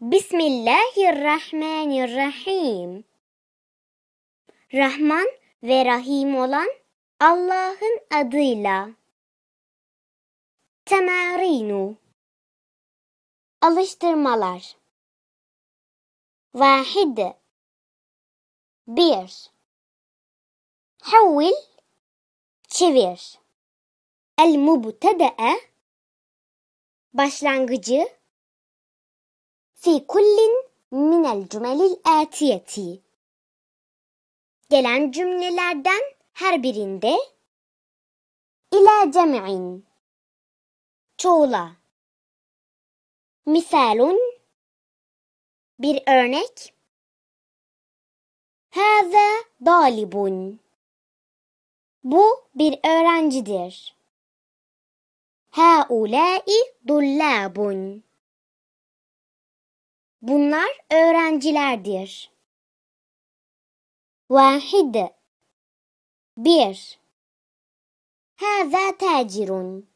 Bismillahirrahmanirrahim. Rahman ve Rahim olan Allah'ın adıyla. Temarinu Alıştırmalar Vahid Bir Havil Çevir El-Mubtede'e Başlangıcı في كل من الجمل الآتية Gelen cümlelerden her birinde ila cem'in çoğula misalun bir örnek Hâzâ dalibun. Bu bir öğrencidir. ha Hâulâi dullâbun. Bunlar öğrencilerdir. Vahid Bir Hâzâ tacirun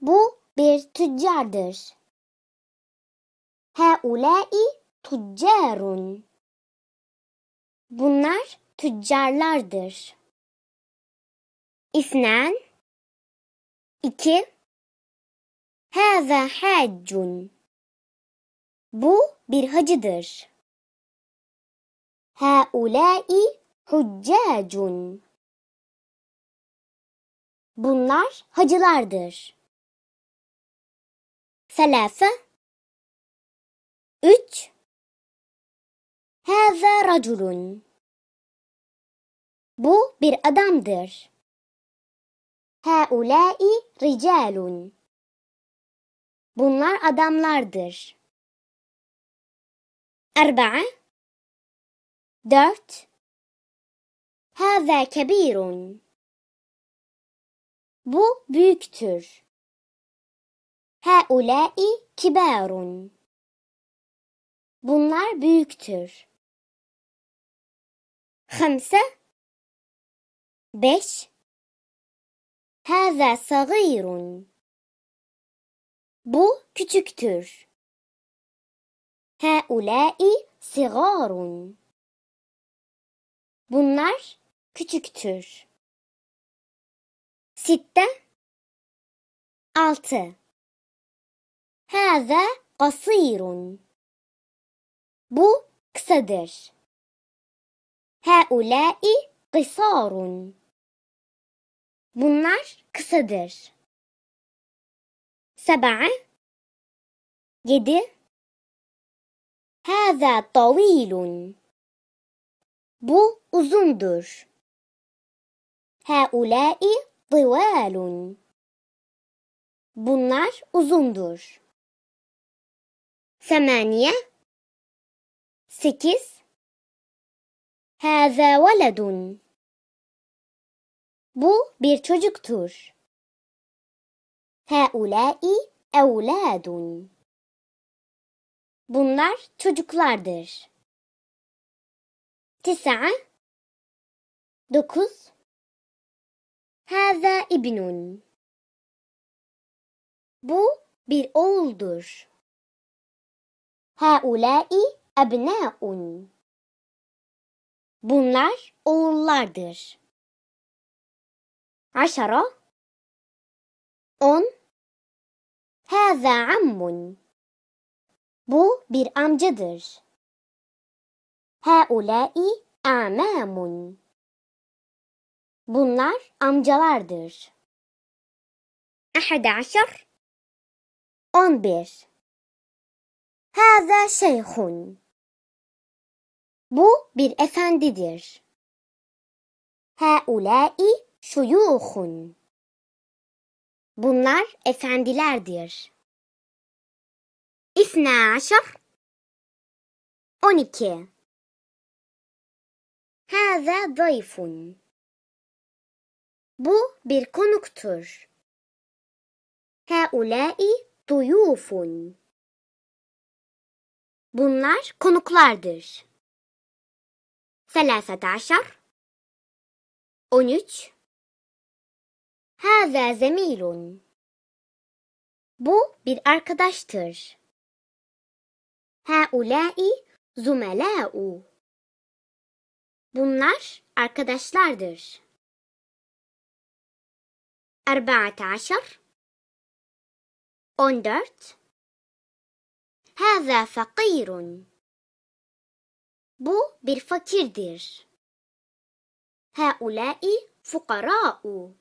Bu bir tüccardır. Hâulâi tüccarun Bunlar tüccarlardır. İsnen iki. Hâzâ haccun bu bir hacıdır. Haulâi huccâcun. Bunlar hacılardır. Selâfe Üç Haza raculun. Bu bir adamdır. Haulâi ricalun. Bunlar adamlardır. أربعة dört هذا كبير bu büyüktür هؤلاء كبار bunlar büyüktür خمسة beş هذا صغير bu küçüktür Hâulâi sigârun. Bunlar küçüktür. Sitte altı. Hâzâ kasîrun. Bu kısadır. Hâulâi kısârun. Bunlar kısadır. Sebe'e yedi Hâzâ tavîlun. Bu uzundur. Hâulâi tıvâlun. Bunlar uzundur. Semaniye. Sekiz. Hâzâ veledun. Bu bir çocuktur. Hâulâi evladun. Bunlar çocuklardır. Tisa dokuz haza ibnun Bu bir oğuldur. Hâulâi ebnâun Bunlar oğullardır. Aşara On haza ammun bu bir amcadır. Haulâ'i a'mâmun. Bunlar amcalardır. أحد عشر On bir. Hâzâ şeyhun. Bu bir efendidir. Haulâ'i şuyuhun. Bunlar efendilerdir. اثنا عشر أونيكي هذا ضيف Bu bir konuktur. Haulâi duyufun. Bunlar konuklardır. Selâset aşar. On üç. Hâzâ zemîlun. Bu bir arkadaştır. هؤلاء زملاء Bunlar arkadaşlardır. 14 14 هذا فقير Bu bir fakirdir. هؤلاء فقراء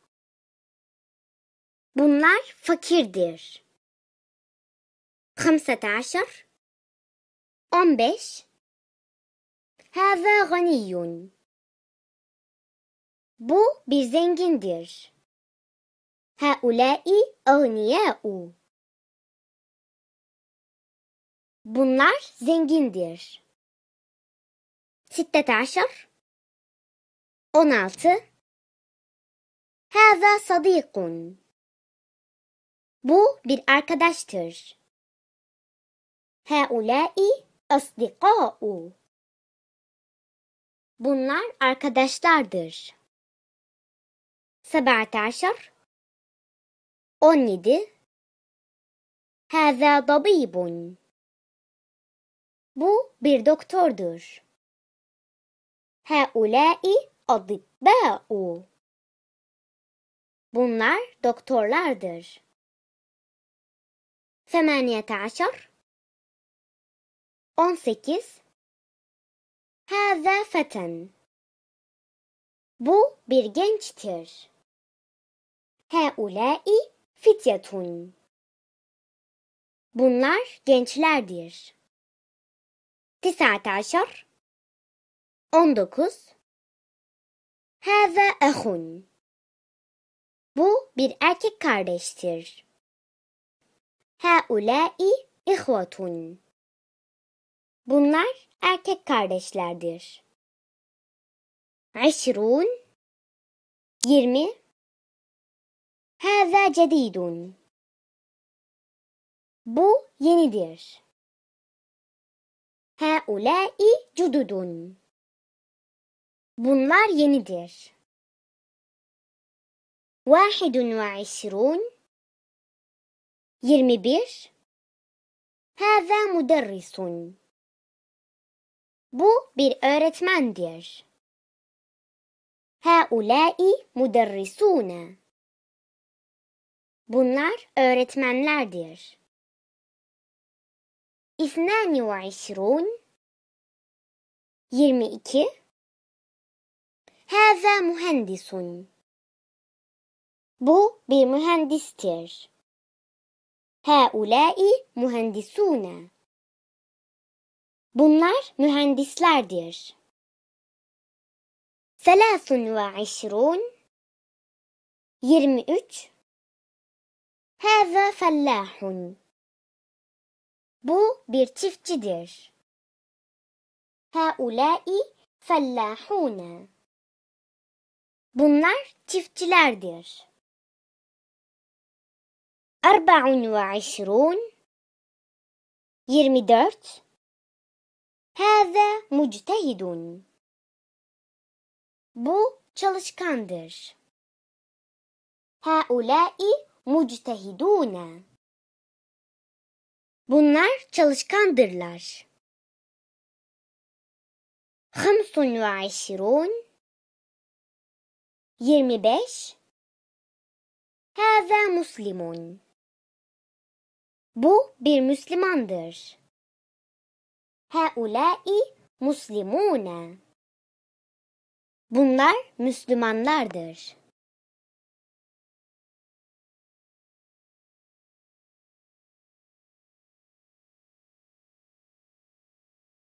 Bunlar fakirdir. 15 15 Hâzâ ganiyyun Bu bir zengindir. Hâulâi agniyâ'u Bunlar zengindir. 16 16 Hâzâ sadîkun Bu bir arkadaştır. Hâulâi أصدقاء Bunlar arkadaşlardır. 17 17 Hâzâ tabibun Bu bir doktordur. Hâulâi adibbâ'u Bunlar doktorlardır. 18 18 Hâzâ feten Bu bir gençtir. Hâulâi fityatun Bunlar gençlerdir. Tisâta aşar 19 Hâzâ ehun Bu bir erkek kardeştir. Hâulâi ihvatun Bunlar erkek kardeşlerdir. Aşrun Yirmi Hâzâ cedîdun Bu yenidir. Hâulâi cududun Bunlar yenidir. Vâhidun ve işrûn Yirmi bir Hâzâ müderrisun bu bir öğretmendir. Haulâi müderrisûne. Bunlar öğretmenlerdir. İsnani ve işrûn. Yirmi iki. Hâzâ mühendisun. Bu bir mühendistir. Haulâi mühendisûne. Bunlar mühendislerdir. Selasun ve işrun Yirmi Hâzâ fellâhun Bu bir çiftçidir. Haulâi fellâhûne Bunlar çiftçilerdir. Erba'un ve işrun Yirmi Hâzâ muctehidun. Bu çalışkandır. Hâulâi muctehidûne. Bunlar çalışkandırlar. 25, 25. aşirun. Yirmi Bu bir Müslümandır. Heulâi muslimûne. Bunlar Müslümanlardır.